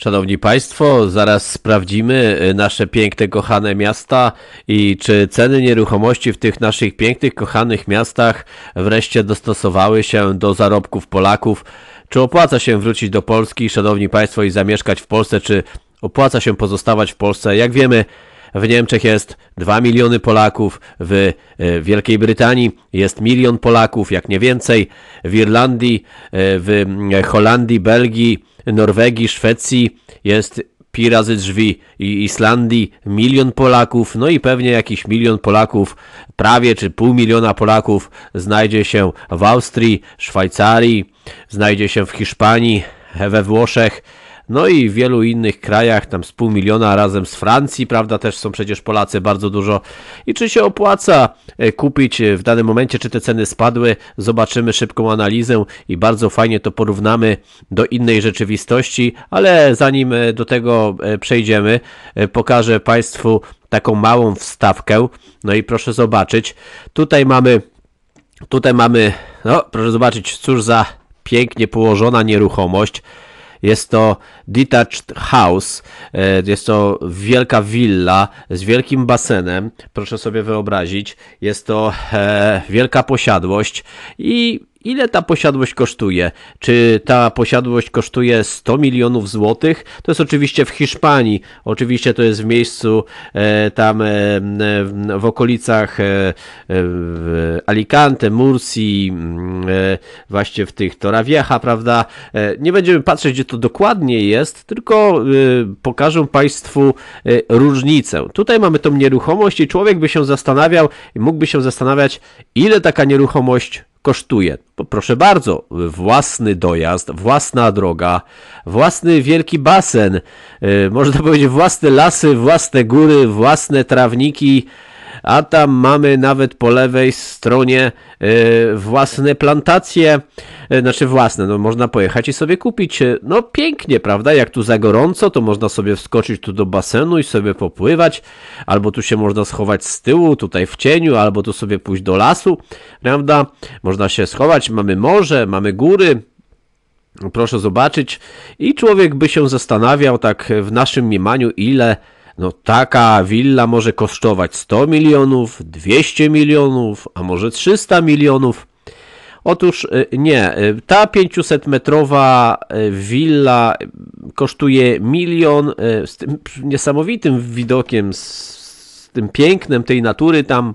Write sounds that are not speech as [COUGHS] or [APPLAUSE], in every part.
Szanowni Państwo, zaraz sprawdzimy y, nasze piękne, kochane miasta i czy ceny nieruchomości w tych naszych pięknych, kochanych miastach wreszcie dostosowały się do zarobków Polaków. Czy opłaca się wrócić do Polski, Szanowni Państwo, i zamieszkać w Polsce? Czy opłaca się pozostawać w Polsce? Jak wiemy, w Niemczech jest 2 miliony Polaków, w y, Wielkiej Brytanii jest milion Polaków, jak nie więcej, w Irlandii, y, w Holandii, Belgii Norwegii, Szwecji jest pi razy drzwi i Islandii milion Polaków, no i pewnie jakiś milion Polaków, prawie czy pół miliona Polaków znajdzie się w Austrii, Szwajcarii, znajdzie się w Hiszpanii, we Włoszech, no i w wielu innych krajach, tam z pół miliona razem z Francji, prawda, też są przecież Polacy bardzo dużo. I czy się opłaca e, kupić e, w danym momencie, czy te ceny spadły? Zobaczymy szybką analizę i bardzo fajnie to porównamy do innej rzeczywistości, ale zanim e, do tego przejdziemy, pokażę Państwu taką małą wstawkę. No i proszę zobaczyć, tutaj mamy, tutaj mamy, no proszę zobaczyć, cóż za pięknie położona nieruchomość. Jest to detached house, e, jest to wielka willa z wielkim basenem, proszę sobie wyobrazić. Jest to e, wielka posiadłość i ile ta posiadłość kosztuje? Czy ta posiadłość kosztuje 100 milionów złotych? To jest oczywiście w Hiszpanii, oczywiście to jest w miejscu e, tam e, w okolicach e, e, w Alicante, Mursi, e, właśnie w tych Torawiecha, prawda? E, nie będziemy patrzeć, gdzie to dokładnie jest, tylko pokażę Państwu różnicę. Tutaj mamy tą nieruchomość i człowiek by się zastanawiał, mógłby się zastanawiać, ile taka nieruchomość kosztuje. Proszę bardzo, własny dojazd, własna droga, własny wielki basen, y, można powiedzieć własne lasy, własne góry, własne trawniki, a tam mamy nawet po lewej stronie y, własne plantacje, y, znaczy własne, no można pojechać i sobie kupić. Y, no pięknie, prawda? Jak tu za gorąco, to można sobie wskoczyć tu do basenu i sobie popływać, albo tu się można schować z tyłu, tutaj w cieniu, albo tu sobie pójść do lasu, prawda? Można się schować, mamy morze, mamy góry, proszę zobaczyć. I człowiek by się zastanawiał, tak w naszym mniemaniu, ile no taka willa może kosztować 100 milionów, 200 milionów, a może 300 milionów. Otóż y, nie, y, ta 500-metrowa y, willa kosztuje milion z tym niesamowitym widokiem, z tym pięknem tej natury tam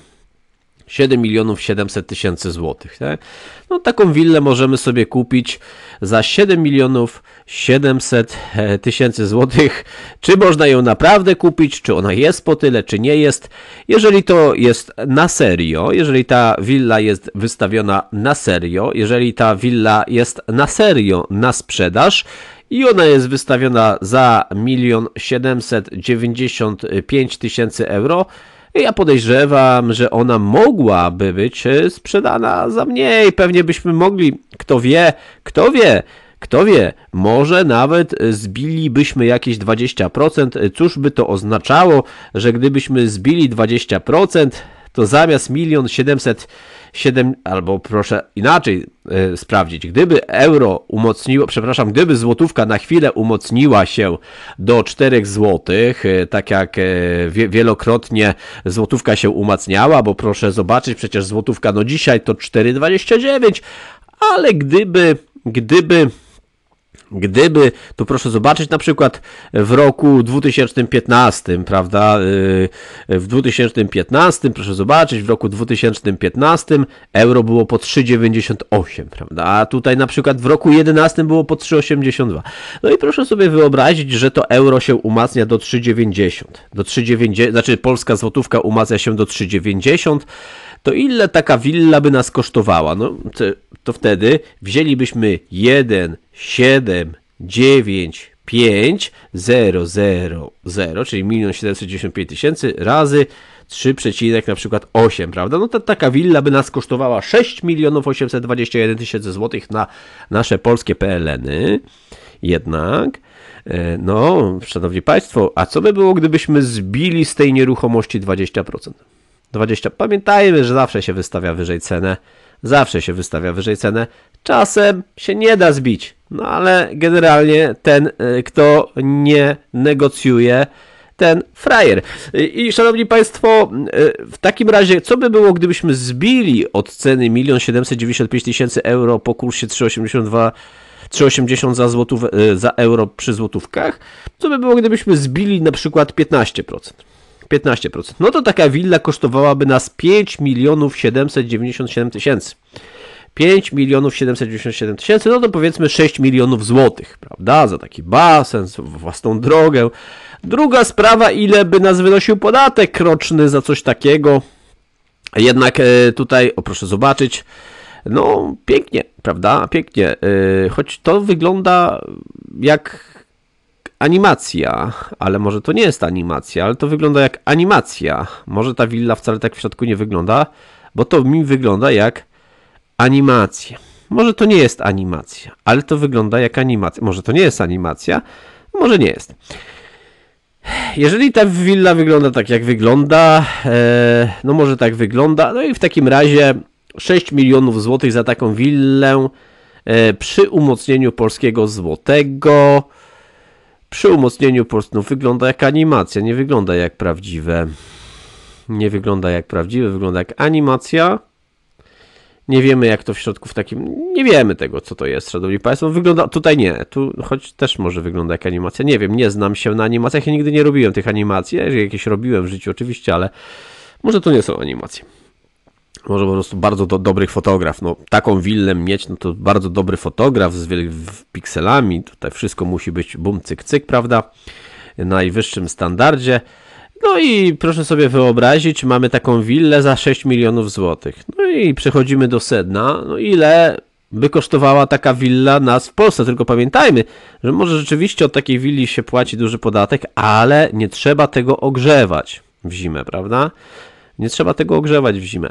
7 milionów 700 tysięcy złotych. Tak? No, taką willę możemy sobie kupić za 7 milionów 700 e, tysięcy złotych. Czy można ją naprawdę kupić, czy ona jest po tyle, czy nie jest. Jeżeli to jest na serio, jeżeli ta willa jest wystawiona na serio, jeżeli ta willa jest na serio na sprzedaż, i ona jest wystawiona za 1 795 tysięcy euro, ja podejrzewam, że ona mogłaby być e, sprzedana za mniej. Pewnie byśmy mogli, kto wie, kto wie, kto wie, może nawet zbilibyśmy jakieś 20%. E, cóż by to oznaczało, że gdybyśmy zbili 20%, to zamiast milion siedemset albo proszę inaczej yy, sprawdzić, gdyby euro umocniło, przepraszam, gdyby złotówka na chwilę umocniła się do 4 złotych, yy, tak jak yy, wielokrotnie złotówka się umacniała, bo proszę zobaczyć, przecież złotówka no dzisiaj to 4,29, ale gdyby, gdyby Gdyby, tu proszę zobaczyć, na przykład w roku 2015, prawda? Y, w 2015, proszę zobaczyć, w roku 2015 euro było po 3,98, prawda? A tutaj na przykład w roku 2011 było po 3,82. No i proszę sobie wyobrazić, że to euro się umacnia do 3,90. Do 3,90, znaczy polska złotówka umacnia się do 3,90 to ile taka willa by nas kosztowała? No to wtedy wzięlibyśmy 1, 7, 9, 5, 0, 0, 0, czyli 1 795 tysięcy razy 3 na przykład 8, prawda? No to taka willa by nas kosztowała 6 821 tysięcy złotych na nasze polskie PLN-y. Jednak, e, no, szanowni państwo, a co by było, gdybyśmy zbili z tej nieruchomości 20%? 20. Pamiętajmy, że zawsze się wystawia wyżej cenę. Zawsze się wystawia wyżej cenę. Czasem się nie da zbić, no ale generalnie ten, y, kto nie negocjuje, ten frajer. I szanowni państwo, y, w takim razie, co by było, gdybyśmy zbili od ceny 1 795 000 euro po kursie 382 3,80 za, złotów, y, za euro przy złotówkach? Co by było, gdybyśmy zbili na przykład 15%? 15%. No to taka willa kosztowałaby nas 5 milionów 797 tysięcy. 5 milionów 797 tysięcy, no to powiedzmy 6 milionów złotych, prawda? Za taki basen, za własną drogę. Druga sprawa, ile by nas wynosił podatek roczny za coś takiego. Jednak e, tutaj, o proszę zobaczyć, no pięknie, prawda? Pięknie. E, choć to wygląda jak animacja, ale może to nie jest animacja, ale to wygląda jak animacja. Może ta willa wcale tak w środku nie wygląda, bo to mi wygląda jak animacja. Może to nie jest animacja, ale to wygląda jak animacja. Może to nie jest animacja, może nie jest. Jeżeli ta willa wygląda tak jak wygląda, e, no może tak wygląda, no i w takim razie 6 milionów złotych za taką willę e, przy umocnieniu polskiego złotego. Przy umocnieniu polsnów wygląda jak animacja, nie wygląda jak prawdziwe. Nie wygląda jak prawdziwe, wygląda jak animacja. Nie wiemy jak to w środku w takim... Nie wiemy tego, co to jest, szanowni państwo. Wygląda... Tutaj nie. Tu choć też może wygląda jak animacja. Nie wiem, nie znam się na animacjach. i nigdy nie robiłem tych animacji. jeżeli jakieś robiłem w życiu oczywiście, ale może to nie są animacje może po prostu bardzo do, dobry fotograf. No, taką willę mieć, no to bardzo dobry fotograf z wielkimi pikselami. Tutaj wszystko musi być bum, cyk, cyk, prawda? Najwyższym standardzie. No i proszę sobie wyobrazić, mamy taką willę za 6 milionów złotych. No i przechodzimy do sedna. No ile by kosztowała taka willa nas w Polsce? Tylko pamiętajmy, że może rzeczywiście od takiej willi się płaci duży podatek, ale nie trzeba tego ogrzewać w zimę, prawda? Nie trzeba tego ogrzewać w zimę.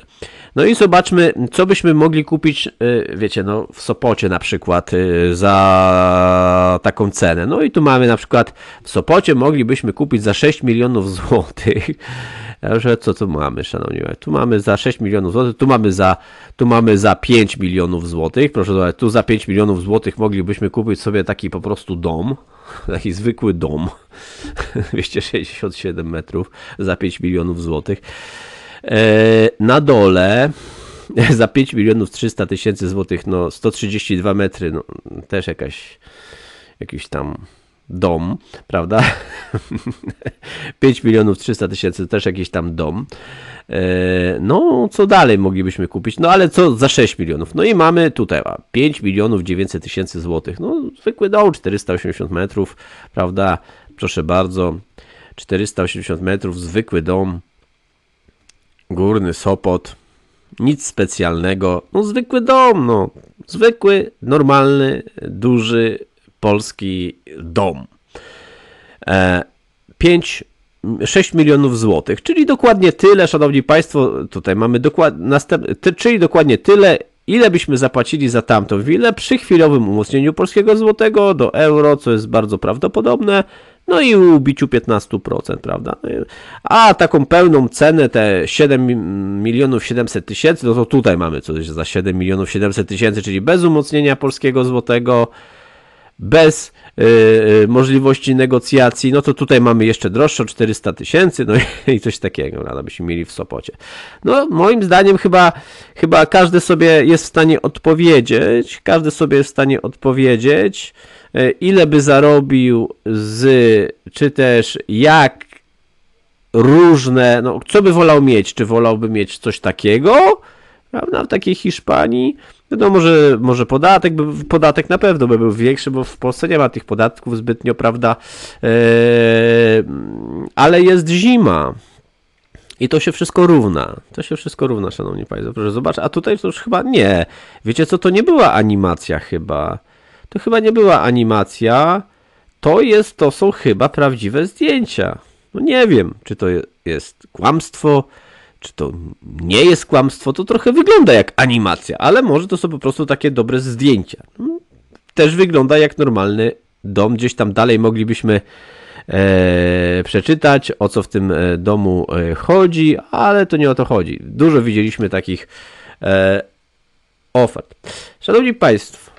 No i zobaczmy, co byśmy mogli kupić, y, wiecie, no w Sopocie na przykład y, za taką cenę. No i tu mamy na przykład w Sopocie moglibyśmy kupić za 6 milionów złotych. Że [LAUGHS] co tu mamy, szanowni? Państwo? Tu mamy za 6 milionów złotych, tu mamy za, tu mamy za 5 milionów złotych. Proszę zobaczyć, tu za 5 milionów złotych moglibyśmy kupić sobie taki po prostu dom [LAUGHS] taki zwykły dom 267 [LAUGHS] metrów za 5 milionów złotych. E, na dole [LAUGHS] za 5 milionów 300 tysięcy złotych, no 132 metry, no, też jakaś, jakiś tam dom, prawda? 5 [LAUGHS] milionów 300 tysięcy też jakiś tam dom. E, no, co dalej moglibyśmy kupić? No, ale co za 6 milionów? No i mamy tutaj 5 milionów 900 tysięcy złotych. No, zwykły dom, 480 metrów, prawda? Proszę bardzo, 480 metrów, zwykły dom Górny Sopot. Nic specjalnego. No zwykły dom, no. Zwykły, normalny, duży polski dom. E, 5 6 milionów złotych, czyli dokładnie tyle, szanowni państwo, tutaj mamy dokładnie, czyli dokładnie tyle, ile byśmy zapłacili za tamtą willę przy chwilowym umocnieniu polskiego złotego do euro, co jest bardzo prawdopodobne, no i ubiciu 15%, prawda? No a taką pełną cenę, te 7 milionów 700 tysięcy, no to tutaj mamy coś za 7 milionów 700 tysięcy, czyli bez umocnienia polskiego złotego, bez y, y, możliwości negocjacji, no to tutaj mamy jeszcze droższe 400 tysięcy, no i, [LAUGHS] i coś takiego, prawda, byśmy mieli w Sopocie. No, moim zdaniem chyba, chyba każdy sobie jest w stanie odpowiedzieć, każdy sobie jest w stanie odpowiedzieć, E, ile by zarobił z, czy też jak różne, no co by wolał mieć, czy wolałby mieć coś takiego, prawda, w takiej Hiszpanii, no może, może podatek, by, podatek na pewno by był większy, bo w Polsce nie ma tych podatków zbytnio, prawda, e, mm, ale jest zima, i to się wszystko równa. To się wszystko równa, szanowni państwo. Proszę zobaczyć. A tutaj to już chyba nie. Wiecie co, to nie była animacja chyba. To chyba nie była animacja. To jest, to są chyba prawdziwe zdjęcia. No nie wiem, czy to jest kłamstwo, czy to nie jest kłamstwo. To trochę wygląda jak animacja, ale może to są po prostu takie dobre zdjęcia. No, też wygląda jak normalny dom. Gdzieś tam dalej moglibyśmy e, przeczytać, o co w tym e, domu e, chodzi, ale to nie o to chodzi. Dużo widzieliśmy takich e, ofert. Szanowni Państwo,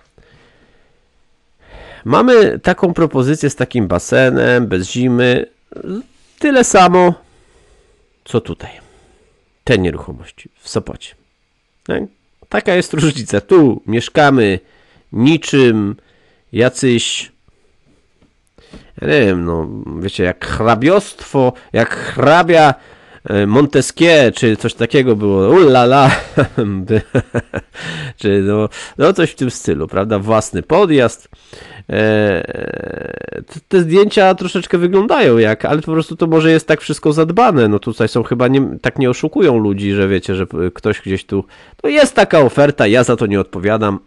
Mamy taką propozycję z takim basenem, bez zimy, tyle samo, co tutaj. Te nieruchomości w Sopocie. Tak? Taka jest różnica. Tu mieszkamy niczym jacyś ja nie wiem, no wiecie, jak hrabiostwo, jak hrabia E, Montesquieu, czy coś takiego było, ulala, [LAUGHS] [LAUGHS] czy no, no coś w tym stylu, prawda, własny podjazd. E, e, te zdjęcia troszeczkę wyglądają jak, ale po prostu to może jest tak wszystko zadbane, no tutaj są chyba, nie, tak nie oszukują ludzi, że wiecie, że ktoś gdzieś tu, no jest taka oferta, ja za to nie odpowiadam,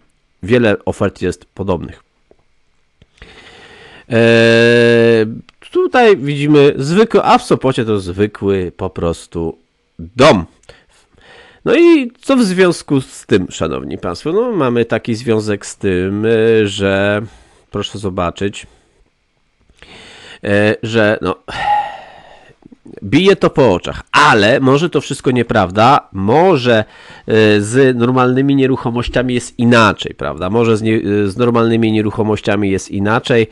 wiele ofert jest podobnych. Tutaj widzimy zwykły, a w Sopocie to zwykły po prostu dom. No i co w związku z tym, szanowni państwo? No mamy taki związek z tym, e, że proszę zobaczyć, e, że no bije to po oczach, ale może to wszystko nieprawda, może e, z normalnymi nieruchomościami jest inaczej, prawda? Może z, nie, z normalnymi nieruchomościami jest inaczej.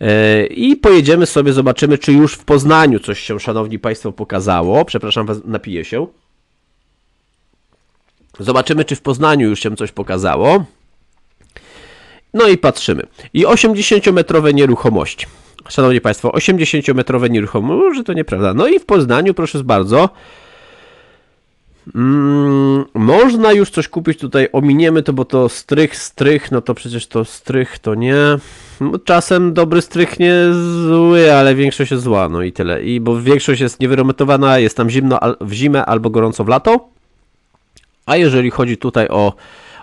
E, I pojedziemy sobie, zobaczymy, czy już w Poznaniu coś się, szanowni państwo, pokazało. Przepraszam, napiję się. Zobaczymy, czy w Poznaniu już się coś pokazało. No i patrzymy. I 80-metrowe nieruchomości. Szanowni Państwo, 80-metrowe nieruchomości, że to nieprawda. No i w Poznaniu, proszę bardzo, Mm, można już coś kupić tutaj, ominiemy to, bo to strych, strych, no to przecież to strych, to nie. No, czasem dobry strych nie zły, ale większość jest zła, no i tyle. I bo większość jest niewyremontowana, jest tam zimno w zimę albo gorąco w lato. A jeżeli chodzi tutaj o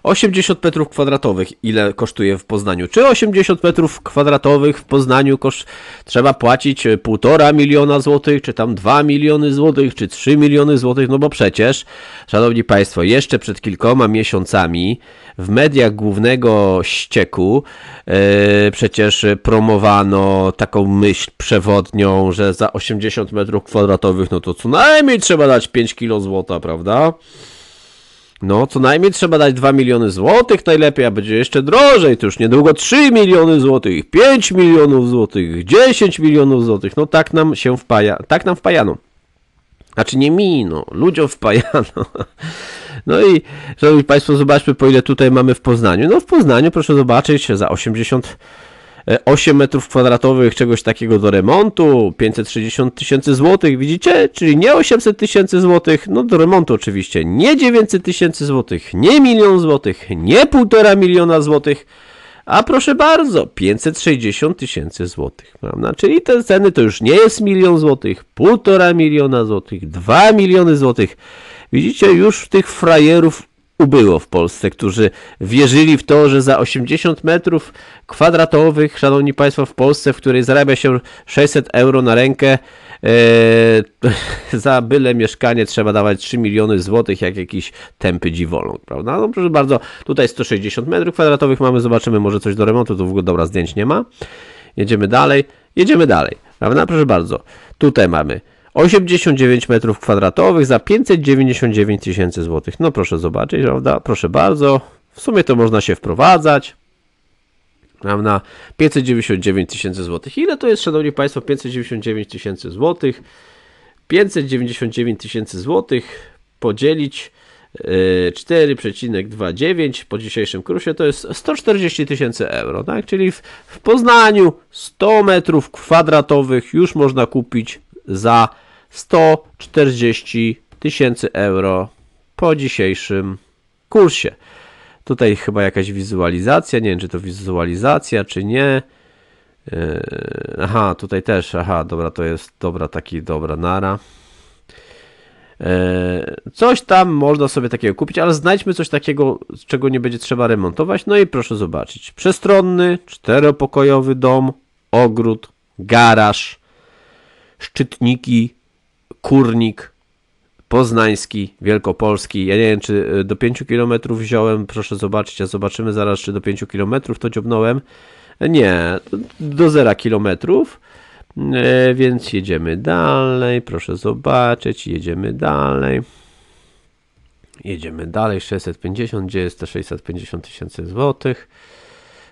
80 metrów kwadratowych, ile kosztuje w Poznaniu? Czy 80 metrów kwadratowych w Poznaniu kosz... trzeba płacić 1,5 e, miliona złotych, czy tam 2 miliony złotych, czy 3 miliony złotych? No bo przecież, szanowni państwo, jeszcze przed kilkoma miesiącami w mediach głównego ścieku yy, przecież promowano taką myśl przewodnią, że za 80 metrów kwadratowych, no to co najmniej trzeba dać 5 kilo złota, prawda? No, co najmniej trzeba dać 2 miliony złotych najlepiej, a będzie jeszcze drożej, to już niedługo 3 miliony złotych, 5 milionów złotych, 10 milionów złotych. No tak nam się wpaja, tak nam wpajano. Znaczy nie mi, no, ludziom wpajano. [LAUGHS] No i, szanowni państwo, zobaczmy po ile tutaj mamy w Poznaniu. No w Poznaniu, proszę zobaczyć, za 80 8 e, metrów kwadratowych czegoś takiego do remontu, 560 tysięcy złotych, widzicie? Czyli nie 800 tysięcy złotych, no do remontu oczywiście, nie 900 tysięcy złotych, nie milion złotych, nie półtora miliona złotych, a proszę bardzo, 560 tysięcy złotych, prawda? Czyli te ceny to już nie jest milion złotych, półtora miliona złotych, 2 miliony złotych. Widzicie, już tych frajerów ubyło w Polsce, którzy wierzyli w to, że za 80 metrów kwadratowych, szanowni państwo, w Polsce, w której zarabia się 600 euro na rękę, Yy, [LAUGHS] za byle mieszkanie trzeba dawać 3 miliony złotych, jak jakiś tępy dziwoląg, prawda? No proszę bardzo, tutaj 160 metrów kwadratowych mamy, zobaczymy, może coś do remontu, tu w ogóle dobra zdjęć nie ma. Jedziemy dalej, jedziemy dalej, prawda? Proszę bardzo, tutaj mamy 89 metrów kwadratowych za 599 tysięcy złotych. No proszę zobaczyć, prawda? Proszę bardzo. W sumie to można się wprowadzać. Mam na 599 tysięcy złotych. Ile to jest, szanowni państwo, 599 tysięcy złotych? 599 tysięcy złotych podzielić 4,29 y, po dzisiejszym kursie to jest 140 tysięcy euro, tak? Czyli w, w Poznaniu 100 metrów kwadratowych już można kupić za 140 tysięcy euro po dzisiejszym kursie. Tutaj chyba jakaś wizualizacja, nie wiem czy to wizualizacja, czy nie. Yy, aha, tutaj też, aha, dobra, to jest, dobra, taki, dobra, nara. Yy, coś tam można sobie takiego kupić, ale znajdźmy coś takiego, czego nie będzie trzeba remontować. No i proszę zobaczyć. Przestronny, czteropokojowy dom, ogród, garaż, szczytniki, Kurnik, Poznański, Wielkopolski. Ja nie wiem, czy y, do 5 km wziąłem, proszę zobaczyć, a zobaczymy zaraz, czy do 5 km to ciągnąłem. Nie, do 0 km. Y, więc jedziemy dalej, proszę zobaczyć, jedziemy dalej. Jedziemy dalej, 650, gdzie jest te 650 tysięcy złotych?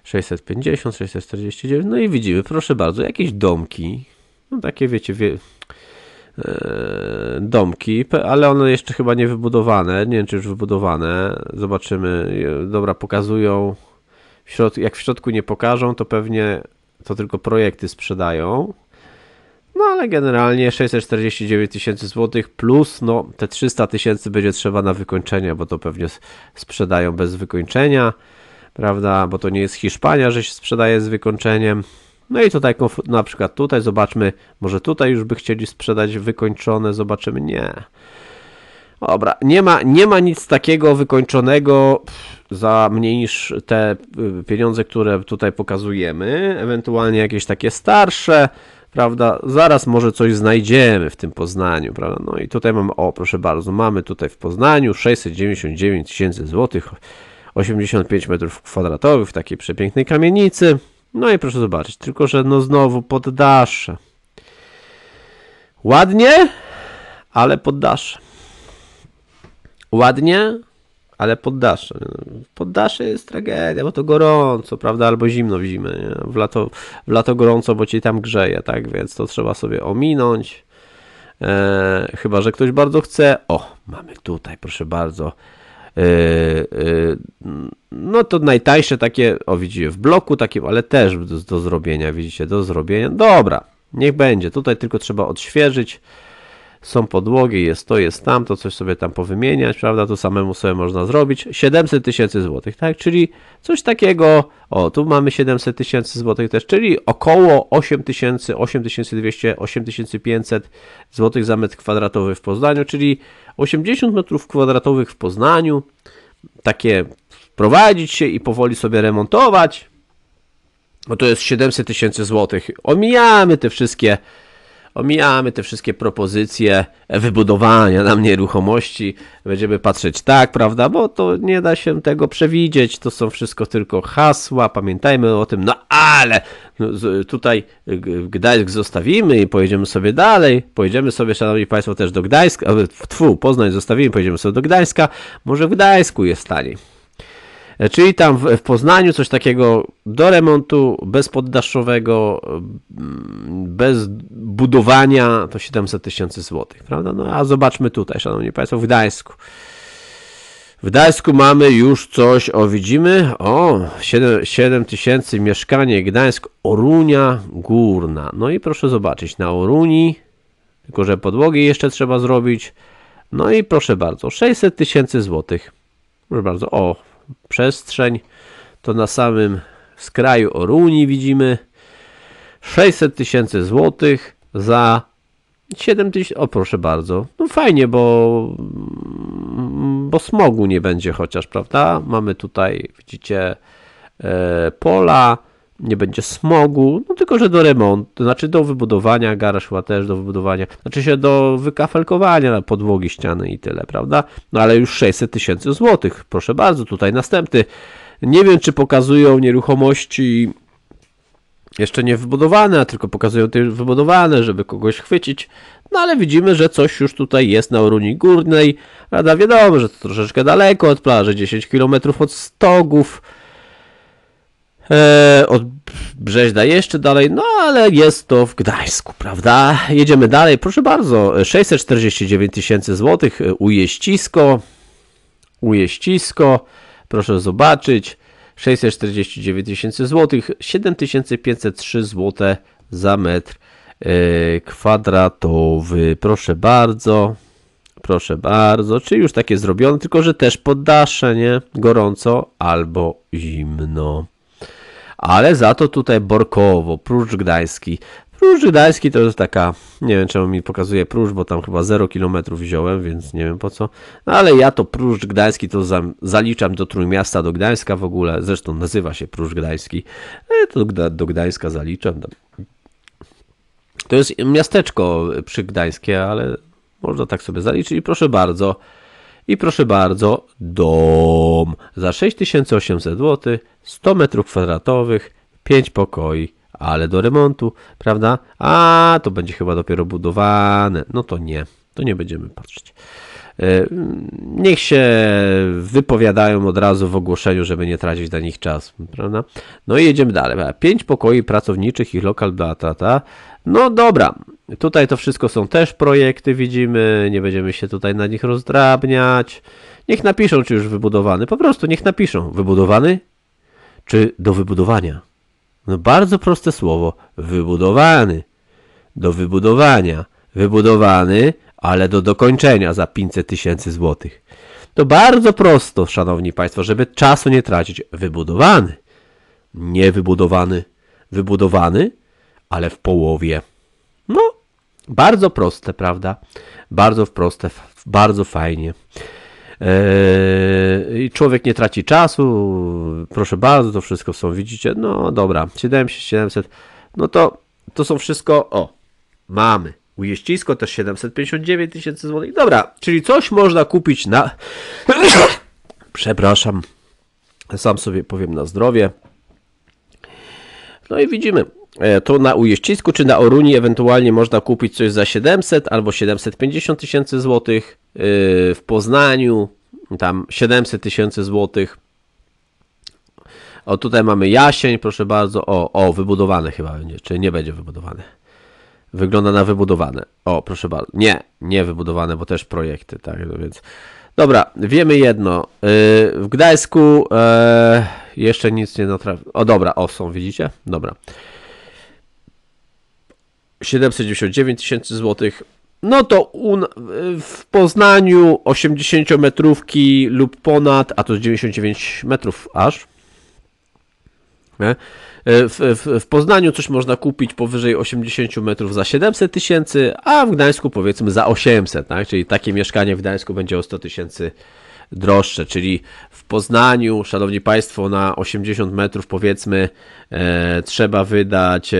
650, 649, no i widzimy, proszę bardzo, jakieś domki, no takie wiecie, wie, E, domki, ale one jeszcze chyba nie wybudowane, nie wiem czy już wybudowane, zobaczymy, dobra pokazują, w środku, jak w środku nie pokażą to pewnie to tylko projekty sprzedają, no ale generalnie 649 tysięcy złotych plus no te 300 tysięcy będzie trzeba na wykończenie, bo to pewnie sprzedają bez wykończenia, prawda, bo to nie jest Hiszpania, że się sprzedaje z wykończeniem, no i tutaj na przykład tutaj zobaczmy, może tutaj już by chcieli sprzedać wykończone, zobaczymy, nie. Dobra, nie ma, nie ma nic takiego wykończonego za mniej niż te y, pieniądze, które tutaj pokazujemy, ewentualnie jakieś takie starsze, prawda, zaraz może coś znajdziemy w tym Poznaniu, prawda, no i tutaj mamy, o proszę bardzo, mamy tutaj w Poznaniu 699 tysięcy złotych, 85 metrów kwadratowych w takiej przepięknej kamienicy, no i proszę zobaczyć, tylko że no znowu poddasze. Ładnie, ale poddasze. Ładnie, ale poddasze. Poddasze jest tragedia, bo to gorąco, prawda, albo zimno w zimę. Nie? W, lato, w lato gorąco, bo ci tam grzeje, tak, więc to trzeba sobie ominąć. E, chyba, że ktoś bardzo chce. O, mamy tutaj, proszę bardzo, E, e, no to najtańsze takie, o widzicie, w bloku takim, ale też do, do zrobienia, widzicie, do zrobienia. Dobra, niech będzie. Tutaj tylko trzeba odświeżyć są podłogi, jest to, jest tamto, coś sobie tam powymieniać, prawda, to samemu sobie można zrobić. 700 tysięcy złotych, tak, czyli coś takiego, o, tu mamy 700 tysięcy złotych też, czyli około 8 tysięcy, 8200, 8500 złotych za metr kwadratowy w Poznaniu, czyli 80 metrów kwadratowych w Poznaniu, takie prowadzić się i powoli sobie remontować, no to jest 700 tysięcy złotych. Omijamy te wszystkie omijamy te wszystkie propozycje wybudowania nam nieruchomości, będziemy patrzeć tak, prawda, bo to nie da się tego przewidzieć, to są wszystko tylko hasła, pamiętajmy o tym, no ale no, tutaj Gdańsk zostawimy i pojedziemy sobie dalej, pojedziemy sobie, szanowni państwo, też do Gdańska, tfu, Poznań zostawimy, pojedziemy sobie do Gdańska, może w Gdańsku jest taniej. E, czyli tam w, w Poznaniu coś takiego do remontu, bez poddaszowego, mm, bez budowania, to 700 tysięcy złotych, prawda? No a zobaczmy tutaj, szanowni państwo, w Gdańsku. W Gdańsku mamy już coś, o widzimy, o 7, 7 tysięcy mieszkanie Gdańsk, Orunia Górna. No i proszę zobaczyć, na Oruni, tylko że podłogi jeszcze trzeba zrobić. No i proszę bardzo, 600 tysięcy złotych. Proszę bardzo, o przestrzeń, to na samym skraju Oruni widzimy 600 tysięcy złotych za 7 tysięcy, o proszę bardzo, no fajnie, bo, bo smogu nie będzie chociaż, prawda? Mamy tutaj, widzicie, e, pola, nie będzie smogu, no tylko, że do remontu, znaczy do wybudowania, garaż chyba też do wybudowania, znaczy się do wykafelkowania podłogi, ściany i tyle, prawda? No ale już 600 tysięcy złotych, proszę bardzo, tutaj następny. Nie wiem, czy pokazują nieruchomości jeszcze nie wybudowane, a tylko pokazują te wybudowane, żeby kogoś chwycić. No ale widzimy, że coś już tutaj jest na Oruni Górnej. Rada wiadomo, że to troszeczkę daleko od plaży, 10 km od stogów. E, od Brzeźda jeszcze dalej, no ale jest to w Gdańsku, prawda? Jedziemy dalej, proszę bardzo, 649 tysięcy złotych, e, ujeścisko, ujeścisko, proszę zobaczyć, 649 tysięcy złotych, 7503 zł za metr e, kwadratowy. Proszę bardzo, proszę bardzo. Czy już takie zrobione, tylko że też poddasze nie? Gorąco albo zimno ale za to tutaj Borkowo, Pruszcz Gdański. Pruszcz Gdański to jest taka, nie wiem czemu mi pokazuje Pruszcz, bo tam chyba 0 km wziąłem, więc nie wiem po co. No, ale ja to Pruszcz Gdański to za, zaliczam do Trójmiasta, do Gdańska w ogóle, zresztą nazywa się Pruszcz Gdański, e, to do, do Gdańska zaliczam. To jest miasteczko przy Gdańskie, ale można tak sobie zaliczyć i proszę bardzo, i proszę bardzo, dom za 6800 zł, 100 m2, 5 pokoi, ale do remontu, prawda? A, to będzie chyba dopiero budowane. No to nie, to nie będziemy patrzeć. E, niech się wypowiadają od razu w ogłoszeniu, żeby nie tracić na nich czasu, prawda? No i jedziemy dalej. Pięć pokoi pracowniczych i lokal, dla tata. ta. No dobra, Tutaj to wszystko są też projekty, widzimy, nie będziemy się tutaj na nich rozdrabniać. Niech napiszą, czy już wybudowany. Po prostu niech napiszą, wybudowany czy do wybudowania. No bardzo proste słowo, wybudowany. Do wybudowania. Wybudowany, ale do dokończenia za 500 tysięcy złotych. To bardzo prosto, szanowni państwo, żeby czasu nie tracić. Wybudowany, nie wybudowany, wybudowany, ale w połowie. Bardzo proste, prawda? Bardzo proste, bardzo fajnie. Eee, I człowiek nie traci czasu, proszę bardzo, to wszystko są, widzicie? No dobra, 700, 700, no to, to są wszystko, o, mamy. Ujeścisko też 759 tysięcy złotych. Dobra, czyli coś można kupić na... [COUGHS] Przepraszam, sam sobie powiem na zdrowie. No i widzimy, E, to na Ujeścisku czy na Oruni ewentualnie można kupić coś za 700 albo 750 tysięcy złotych. E, w Poznaniu tam 700 tysięcy złotych. O, tutaj mamy jasień, proszę bardzo. O, o, wybudowane chyba będzie, czy nie będzie wybudowane. Wygląda na wybudowane. O, proszę bardzo. Nie, nie wybudowane, bo też projekty, tak, no więc... Dobra, wiemy jedno. E, w Gdańsku jeszcze nic nie natrafi. O, dobra, o, są, widzicie? Dobra. 799 tysięcy złotych. No to w Poznaniu 80-metrówki lub ponad, a to 99 metrów aż. E, w, w, w, Poznaniu coś można kupić powyżej 80 metrów za 700 tysięcy, a w Gdańsku powiedzmy za 800, tak? czyli takie mieszkanie w Gdańsku będzie o 100 tysięcy droższe, czyli w Poznaniu, szanowni państwo, na 80 metrów powiedzmy e, trzeba wydać e,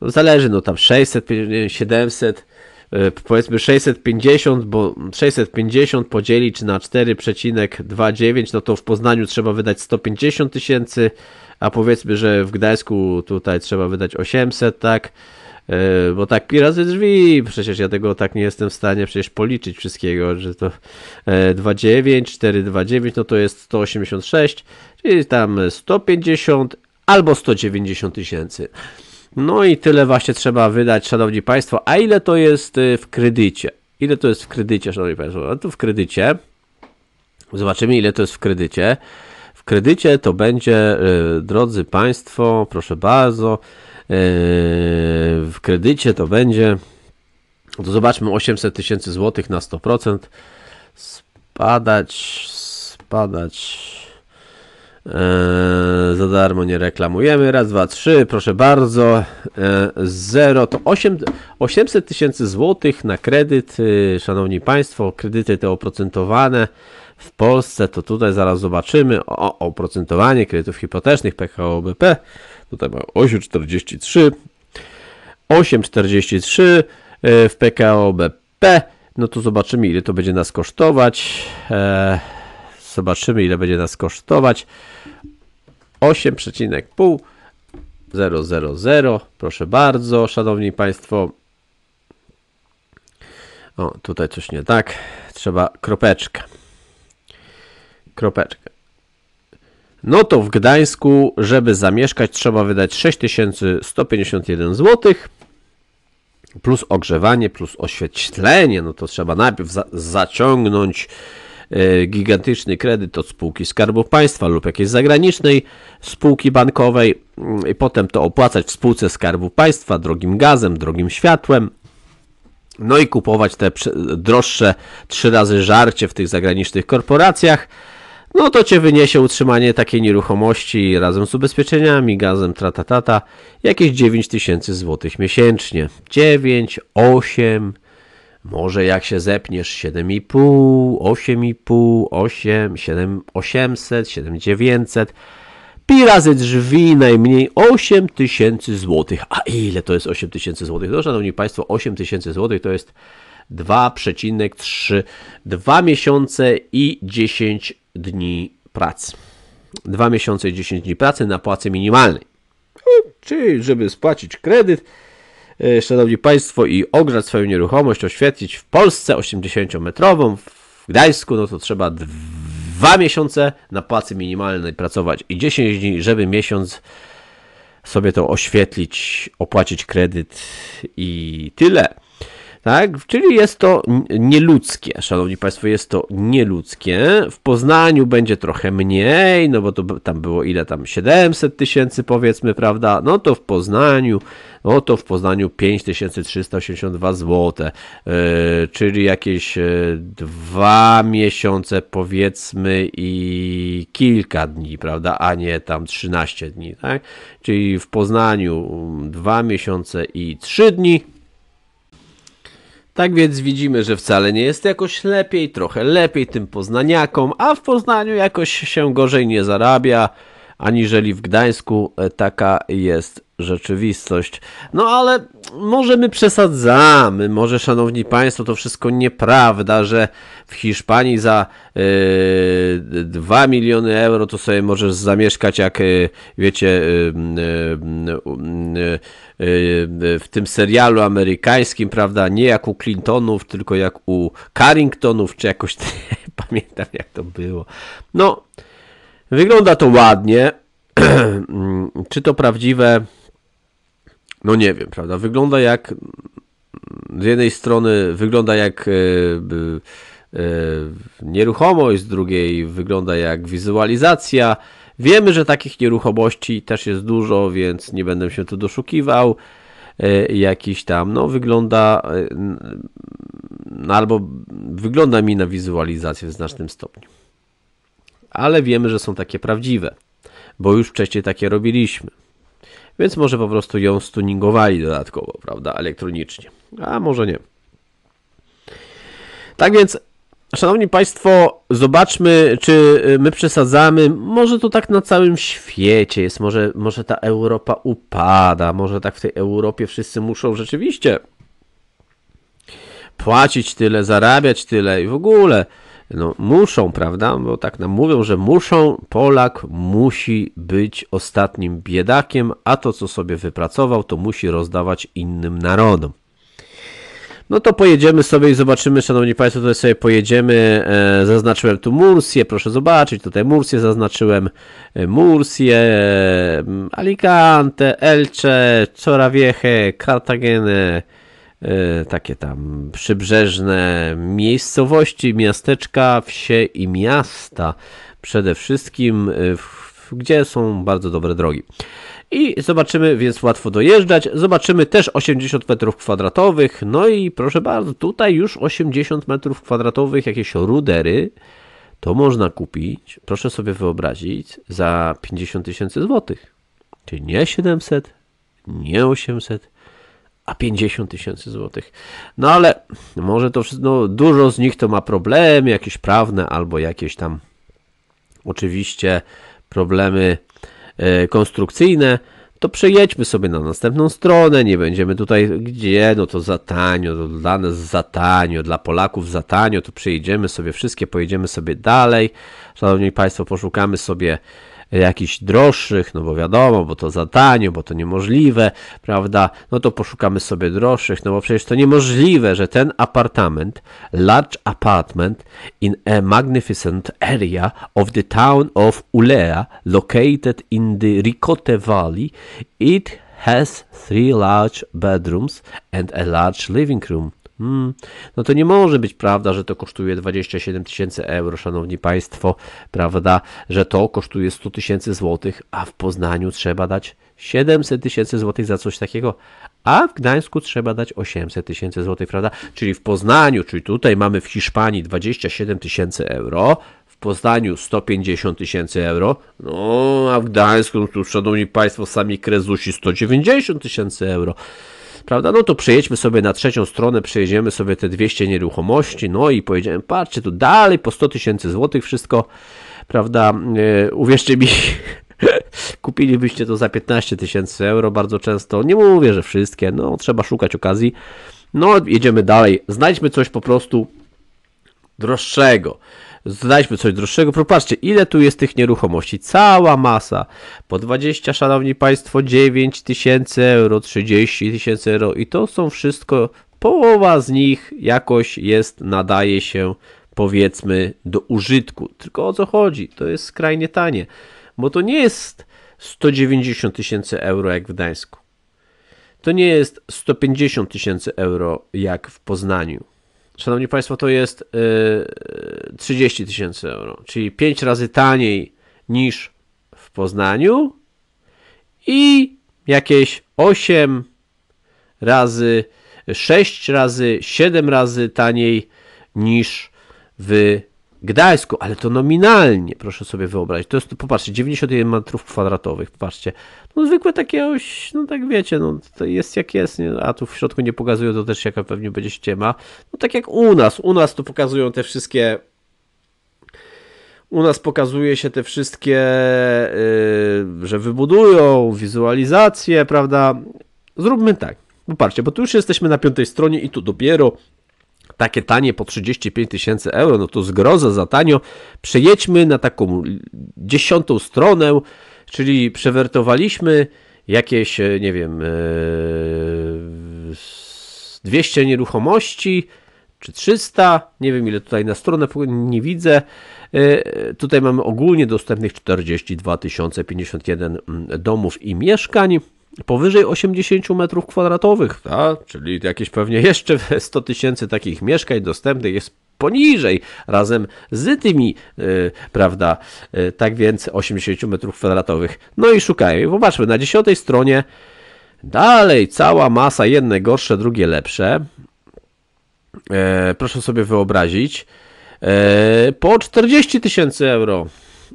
no zależy, no tam 600, 700, e, powiedzmy 650, bo 650 podzielić na 4,29, no to w Poznaniu trzeba wydać 150 tysięcy, a powiedzmy, że w Gdańsku tutaj trzeba wydać 800, tak? E, bo tak pi razy drzwi, przecież ja tego tak nie jestem w stanie przecież policzyć wszystkiego, że to 29, e, 429, no to jest 186, czyli tam 150 albo 190 tysięcy. No i tyle właśnie trzeba wydać, szanowni państwo. A ile to jest y, w kredycie? Ile to jest w kredycie, szanowni państwo? A no tu w kredycie. Zobaczymy, ile to jest w kredycie. W kredycie to będzie, y, drodzy państwo, proszę bardzo, y, w kredycie to będzie, to zobaczmy, 800 tysięcy złotych na 100%. Spadać, spadać, Eee, za darmo nie reklamujemy. Raz, dwa, trzy, proszę bardzo. Eee, zero to 8, 800 tysięcy złotych na kredyt. Eee, szanowni Państwo, kredyty te oprocentowane w Polsce to tutaj zaraz zobaczymy. O, oprocentowanie kredytów hipotecznych PKOBP. Tutaj mamy 8,43. 8,43 eee, w PKOBP. No to zobaczymy, ile to będzie nas kosztować. Eee, Zobaczymy, ile będzie nas kosztować. 8,5000, Proszę bardzo, szanowni państwo. O, tutaj coś nie tak. Trzeba kropeczkę. Kropeczkę. No to w Gdańsku, żeby zamieszkać, trzeba wydać 6151 zł. Plus ogrzewanie, plus oświetlenie. No to trzeba najpierw za zaciągnąć E, gigantyczny kredyt od spółki Skarbu Państwa lub jakiejś zagranicznej spółki bankowej mm, i potem to opłacać w spółce Skarbu Państwa drogim gazem, drogim światłem. No i kupować te droższe trzy razy żarcie w tych zagranicznych korporacjach. No to cię wyniesie utrzymanie takiej nieruchomości razem z ubezpieczeniami, gazem, tratatata, jakieś 9 tysięcy złotych miesięcznie. 9, 8, 000 może jak się zepniesz 7,5, 8,5, 8, 7, 800, 7900, pi razy drzwi najmniej 8000 zł. A ile to jest 8000 zł? No, szanowni Państwo, 8000 zł to jest 2,3, 2 miesiące i 10 dni pracy. 2 miesiące i 10 dni pracy na płacy minimalnej. Czyli, żeby spłacić kredyt, E, szanowni państwo, i ogrzać swoją nieruchomość, oświetlić w Polsce 80-metrową, w Gdańsku, no to trzeba dwa miesiące na płacy minimalnej pracować i 10 dni, żeby miesiąc sobie to oświetlić, opłacić kredyt i tyle. Tak? Czyli jest to nieludzkie, szanowni państwo, jest to nieludzkie. W Poznaniu będzie trochę mniej, no bo to tam było ile tam 700 tysięcy powiedzmy, prawda? No to w Poznaniu, no to w Poznaniu 5382 zł, yy, czyli jakieś e, dwa miesiące powiedzmy i kilka dni, prawda? A nie tam 13 dni, tak? Czyli w Poznaniu dwa miesiące i trzy dni, tak więc widzimy, że wcale nie jest jakoś lepiej, trochę lepiej tym poznaniakom, a w Poznaniu jakoś się gorzej nie zarabia, aniżeli w Gdańsku. E, taka jest rzeczywistość. No ale może my przesadzamy, może szanowni państwo, to wszystko nieprawda, że w Hiszpanii za y, e, 2 miliony euro to sobie możesz zamieszkać jak e, wiecie e, w tym serialu amerykańskim, prawda, nie jak u Clintonów, tylko jak u Carringtonów, czy jakoś [LAUGHS] nie pamiętam jak to było. No, wygląda to ładnie. [CLEARS THROAT] Mm, czy to prawdziwe? no nie wiem, prawda? Wygląda jak z jednej strony wygląda jak yy, yy, nieruchomość, z drugiej wygląda jak wizualizacja. Wiemy, że takich nieruchomości też jest dużo, więc nie będę się tu doszukiwał. Yy, jakiś tam, no wygląda albo wygląda mi na wizualizację w znacznym stopniu. Ale wiemy, że są takie prawdziwe, bo już wcześniej takie robiliśmy. Więc może po prostu ją stuningowali dodatkowo, prawda, elektronicznie. A może nie. Tak więc Szanowni Państwo, zobaczmy, czy y, my przesadzamy. Może to tak na całym świecie jest, może, może ta Europa upada, może tak w tej Europie wszyscy muszą rzeczywiście płacić tyle, zarabiać tyle i w ogóle no muszą, prawda? Bo tak nam mówią, że muszą, Polak musi być ostatnim biedakiem, a to co sobie wypracował, to musi rozdawać innym narodom. No to pojedziemy sobie i zobaczymy, szanowni państwo, tutaj sobie pojedziemy, e, zaznaczyłem tu Mursję, proszę zobaczyć, tutaj Mursję zaznaczyłem, e, Mursję, e, Alicante, Elche, Coravieje, Kartagenę, E, takie tam przybrzeżne miejscowości, miasteczka, wsie i miasta przede wszystkim, e, gdzie są bardzo dobre drogi. I zobaczymy, więc łatwo dojeżdżać. Zobaczymy też 80 metrów kwadratowych. No i proszę bardzo, tutaj już 80 metrów kwadratowych, jakieś rudery, to można kupić, proszę sobie wyobrazić, za 50 tysięcy złotych. Czyli nie 700, nie 800, a 50 tysięcy złotych. No ale może to wszystko, no, dużo z nich to ma problemy jakieś prawne albo jakieś tam oczywiście problemy y, konstrukcyjne, to przejedźmy sobie na następną stronę, nie będziemy tutaj gdzie, no to za tanio, to dla nas za tanio, dla Polaków za tanio, to przejedziemy sobie wszystkie, pojedziemy sobie dalej. Szanowni Państwo, poszukamy sobie jakichś droższych, no bo wiadomo, bo to za tanio, bo to niemożliwe, prawda? No to poszukamy sobie droższych, no bo przecież to niemożliwe, że ten apartament, large apartment in a magnificent area of the town of Ulea, located in the Ricote Valley, it has three large bedrooms and a large living room. Hmm. No to nie może być prawda, że to kosztuje 27 tysięcy euro, szanowni państwo, prawda, że to kosztuje 100 tysięcy złotych, a w Poznaniu trzeba dać 700 tysięcy złotych za coś takiego, a w Gdańsku trzeba dać 800 tysięcy złotych, prawda? Czyli w Poznaniu, czyli tutaj mamy w Hiszpanii 27 tysięcy euro, w Poznaniu 150 tysięcy euro, no a w Gdańsku, tu, no szanowni państwo, sami krezusi 190 tysięcy euro prawda? No to przejedźmy sobie na trzecią stronę, przejedziemy sobie te 200 nieruchomości, no i powiedziałem, patrzcie, tu dalej po 100 tysięcy złotych wszystko, prawda? E, uwierzcie mi, [LAUGHS] kupilibyście to za 15 tysięcy euro bardzo często. Nie mówię, że wszystkie, no trzeba szukać okazji. No, jedziemy dalej. Znajdźmy coś po prostu droższego. Znajdźmy coś droższego. Popatrzcie, ile tu jest tych nieruchomości. Cała masa. Po 20, szanowni państwo, 9 tysięcy euro, 30 tysięcy euro. I to są wszystko, połowa z nich jakoś jest, nadaje się powiedzmy do użytku. Tylko o co chodzi? To jest skrajnie tanie. Bo to nie jest 190 tysięcy euro jak w Gdańsku. To nie jest 150 tysięcy euro jak w Poznaniu. Szanowni Państwo, to jest y, 30 tysięcy euro, czyli 5 razy taniej niż w Poznaniu i jakieś 8 razy, 6 razy, 7 razy taniej niż w Gdańsku, ale to nominalnie, proszę sobie wyobrazić. To jest, popatrzcie, 91 metrów kwadratowych, popatrzcie. No zwykłe takie, oś, no tak wiecie, no to jest jak jest, nie? a tu w środku nie pokazują, to też jaka pewnie będzie ściema. No tak jak u nas, u nas tu pokazują te wszystkie... U nas pokazuje się te wszystkie, yy, że wybudują, wizualizacje, prawda? Zróbmy tak. Popatrzcie, bo tu już jesteśmy na piątej stronie i tu dopiero takie tanie po 35 tysięcy euro, no to zgroza za tanio. Przejedźmy na taką dziesiątą stronę, czyli przewertowaliśmy jakieś, e, nie wiem, 200 e, nieruchomości czy 300, nie wiem ile tutaj na stronę, nie widzę. E, tutaj mamy ogólnie dostępnych 42 051 mm, domów i mieszkań powyżej 80 metrów kwadratowych, czyli jakieś pewnie jeszcze 100 [LAUGHS] tysięcy takich mieszkań dostępnych jest poniżej razem z tymi, yy, prawda, yy, tak więc 80 metrów kwadratowych. No i szukajmy. Popatrzmy, na dziesiątej stronie dalej cała masa, jedne gorsze, drugie lepsze. Yy, proszę sobie wyobrazić, po 40 tysięcy euro.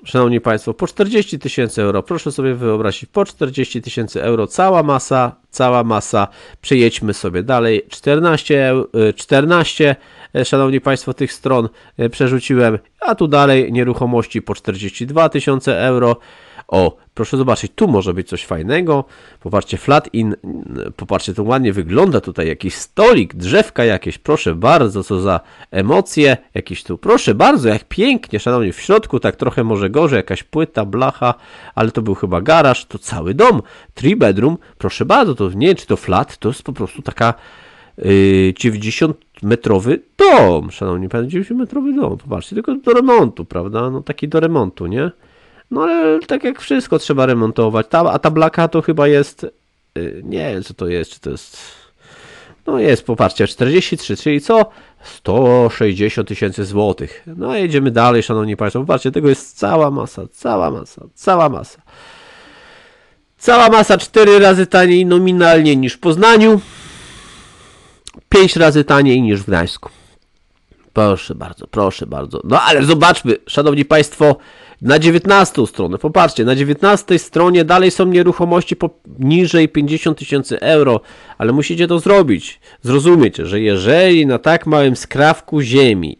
Szanowni Państwo, po 40 tysięcy euro, proszę sobie wyobrazić, po 40 tysięcy euro cała masa, cała masa, przejedźmy sobie dalej, 14, 14 e, e, Szanowni Państwo, tych stron e, przerzuciłem, a tu dalej nieruchomości po 42 tysiące euro, o, proszę zobaczyć, tu może być coś fajnego. Popatrzcie, flat in, popatrzcie, to ładnie wygląda tutaj, jakiś stolik, drzewka jakieś, proszę bardzo, co za emocje, jakiś tu, proszę bardzo, jak pięknie, szanowni, w środku tak trochę może gorzej, jakaś płyta, blacha, ale to był chyba garaż, to cały dom, three bedroom, proszę bardzo, to nie, czy to flat, to jest po prostu taka 90 y, metrowy dom, szanowni Państwo, 90 metrowy dom, popatrzcie, tylko do remontu, prawda, no taki do remontu, nie? No ale tak jak wszystko trzeba remontować. Ta, a ta blaka to chyba jest. Y, nie wiem co to jest, czy to jest. No jest, popatrzcie, 43, czyli co? 160 tysięcy złotych. No jedziemy dalej, szanowni państwo. Popatrzcie, tego jest cała masa, cała masa, cała masa. Cała masa 4 razy taniej nominalnie niż w Poznaniu. 5 razy taniej niż w Gdańsku. Proszę bardzo, proszę bardzo. No ale zobaczmy, szanowni państwo, na 19 stronę, popatrzcie, na 19 stronie dalej są nieruchomości poniżej 50 tysięcy euro, ale musicie to zrobić. Zrozumiecie, że jeżeli na tak małym skrawku ziemi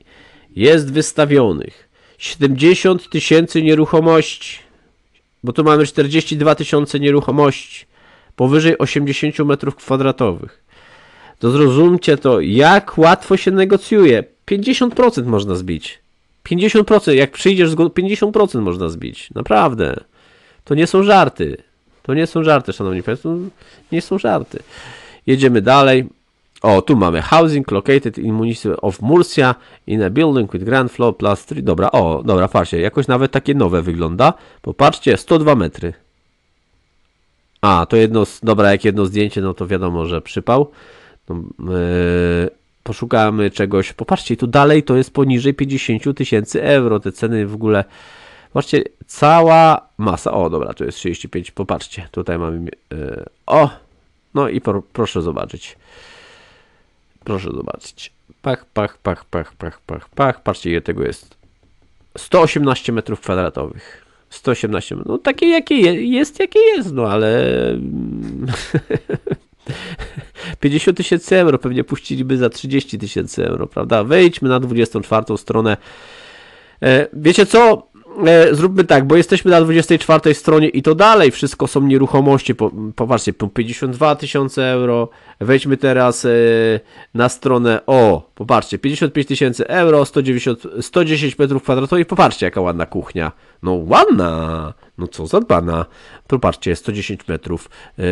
jest wystawionych 70 tysięcy nieruchomości, bo tu mamy 42 tysiące nieruchomości, powyżej 80 metrów kwadratowych, to zrozumcie to, jak łatwo się negocjuje. 50% można zbić. 50%, jak przyjdziesz, 50% można zbić. Naprawdę. To nie są żarty. To nie są żarty, szanowni państwo. Nie są żarty. Jedziemy dalej. O, tu mamy housing located in municipal of Murcia in a building with grand floor plus 3. Dobra, o, dobra, farsie. jakoś nawet takie nowe wygląda. Popatrzcie, 102 metry. A, to jedno, dobra, jak jedno zdjęcie, no to wiadomo, że przypał. No, yy, poszukamy czegoś. Popatrzcie, tu dalej to jest poniżej 50 tysięcy euro. Te ceny w ogóle. Patrzcie, cała masa. O, dobra, to jest 35. Popatrzcie, tutaj mamy. Yy, o! No i proszę zobaczyć. Proszę zobaczyć. Pach, pach, pach, pach, pach, pach, pach. Patrzcie, ile tego jest. 118 metrów kwadratowych. 118 No takie, jakie jest, jakie jest, no ale. Mm, [LAUGHS] 50 tysięcy euro pewnie puściliby za 30 tysięcy euro, prawda? Wejdźmy na 24 stronę. E, wiecie co? e, zróbmy tak, bo jesteśmy na 24 stronie i to dalej wszystko są nieruchomości. popatrzcie, po 52 tysiące euro. Wejdźmy teraz e, na stronę o. Popatrzcie, 55 tysięcy euro, 190, 110 metrów kwadratowych. Popatrzcie, jaka ładna kuchnia. No ładna! No co za dbana. Popatrzcie, 110 metrów. E,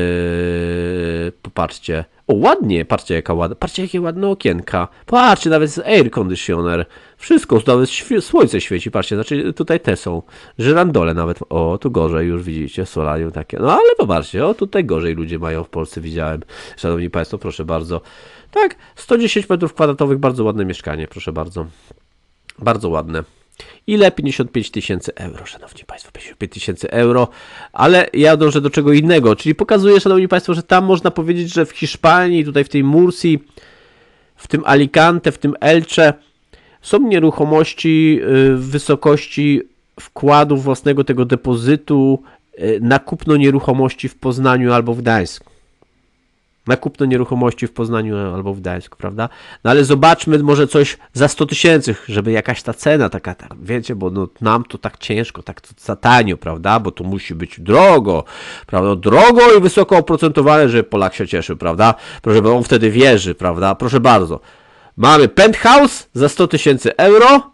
popatrzcie. O, ładnie, patrzcie, jaka ładna, patrzcie, jakie ładne okienka. Patrzcie, nawet jest air conditioner. Wszystko, nawet słońce świeci, patrzcie, znaczy tutaj te są, żyrandole nawet, o, tu gorzej już widzicie, solarium takie, no ale popatrzcie, o, tutaj gorzej ludzie mają w Polsce, widziałem, szanowni państwo, proszę bardzo, tak, 110 metrów kwadratowych, bardzo ładne mieszkanie, proszę bardzo, bardzo ładne. Ile? 55 tysięcy euro, szanowni państwo, 55 tysięcy euro, ale ja dążę do czego innego, czyli pokazuję, szanowni państwo, że tam można powiedzieć, że w Hiszpanii, tutaj w tej Mursi, w tym Alicante, w tym Elche, są nieruchomości y, w wysokości wkładu własnego tego depozytu y, na kupno nieruchomości w Poznaniu albo w Gdańsku. Na kupno nieruchomości w Poznaniu albo w Gdańsku, prawda? No ale zobaczmy może coś za 100 tysięcy, żeby jakaś ta cena taka, tak, wiecie, bo no, nam to tak ciężko, tak to za tanio, prawda? Bo to musi być drogo, prawda? Drogo i wysoko oprocentowane, że Polak się cieszy, prawda? Proszę, bo on wtedy wierzy, prawda? Proszę bardzo. Mamy penthouse za 100 tysięcy euro.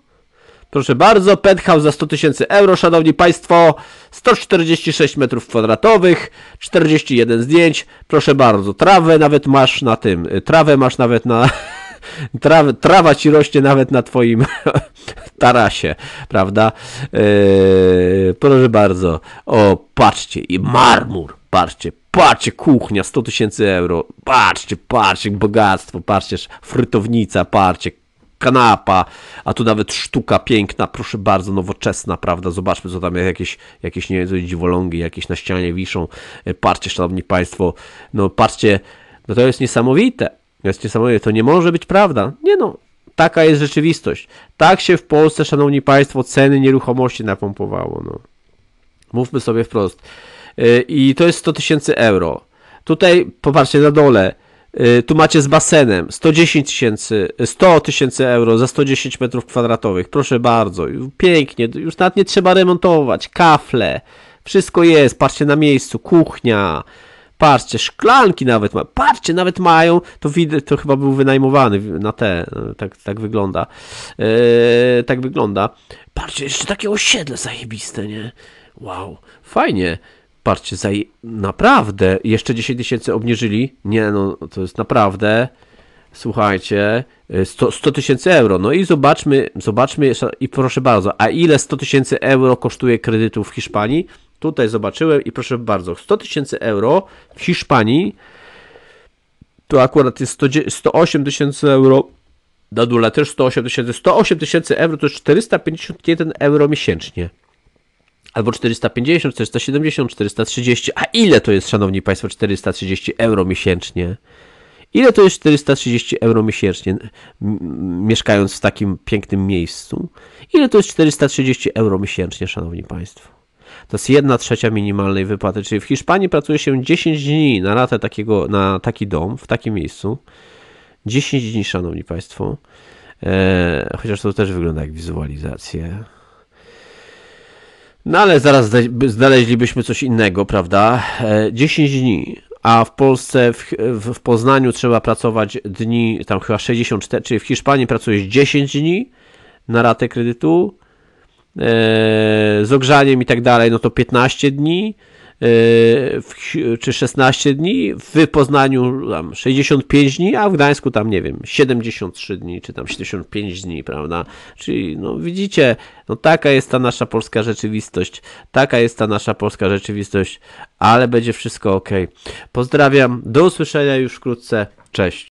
Proszę bardzo, penthouse za 100 tysięcy euro, szanowni państwo, 146 metrów kwadratowych, 41 zdjęć, proszę bardzo, trawę nawet masz na tym, trawę masz nawet na, [LAUGHS] traw, trawa ci rośnie nawet na twoim [LAUGHS] tarasie, prawda? Yy, proszę bardzo, o patrzcie, i marmur, Patrzcie, patrzcie, kuchnia, 100 tysięcy euro. Patrzcie, patrzcie, bogactwo, patrzcie, frytownica, patrzcie, kanapa, a tu nawet sztuka piękna, proszę bardzo, nowoczesna, prawda? Zobaczmy, co tam jakieś, jakieś nie wiem, dziwolągi jakieś na ścianie wiszą. E, patrzcie, szanowni państwo, no patrzcie, no to jest niesamowite. To jest niesamowite, to nie może być prawda. Nie no, taka jest rzeczywistość. Tak się w Polsce, szanowni państwo, ceny nieruchomości napompowało, no. Mówmy sobie wprost. Y, i to jest 100 tysięcy euro. Tutaj popatrzcie na dole, y, tu macie z basenem 110 tysięcy, 100 tysięcy euro za 110 metrów kwadratowych. Proszę bardzo, pięknie, już nawet nie trzeba remontować, kafle, wszystko jest, patrzcie na miejscu, kuchnia, patrzcie, szklanki nawet patrzcie, nawet mają, to widać, to chyba był wynajmowany na te, tak, tak wygląda, eee, tak wygląda. Patrzcie, jeszcze takie osiedle zajebiste, nie? Wow, fajnie. Patrzcie, za naprawdę jeszcze 10 tysięcy obniżyli. Nie, no to jest naprawdę. Słuchajcie, 100 y, tysięcy euro. No i zobaczmy, zobaczmy i proszę bardzo, a ile 100 tysięcy euro kosztuje kredytu w Hiszpanii? Tutaj zobaczyłem i proszę bardzo, 100 tysięcy euro w Hiszpanii to akurat jest 108 tysięcy euro. dula, też 108 tysięcy. 108 tysięcy euro to jest 451 euro miesięcznie albo 450, 470, 430. A ile to jest, szanowni państwo, 430 euro miesięcznie? Ile to jest 430 euro miesięcznie, mieszkając w takim pięknym miejscu? Ile to jest 430 euro miesięcznie, szanowni państwo? To jest jedna trzecia minimalnej wypłaty, czyli w Hiszpanii pracuje się 10 dni na ratę takiego, na taki dom, w takim miejscu. 10 dni, szanowni państwo. Eee, chociaż to też wygląda jak wizualizacja. No ale zaraz znaleźlibyśmy coś innego, prawda? 10 e, dni, a w Polsce, w, w Poznaniu trzeba pracować dni, tam chyba 64, czyli w Hiszpanii pracujesz 10 dni na ratę kredytu, e, z ogrzaniem i tak dalej, no to 15 dni, E, czy 16 dni, w Poznaniu tam 65 dni, a w Gdańsku tam nie wiem, 73 dni, czy tam 75 dni, prawda? Czyli no widzicie, no taka jest ta nasza polska rzeczywistość, taka jest ta nasza polska rzeczywistość, ale będzie wszystko ok. Pozdrawiam, do usłyszenia już wkrótce, cześć.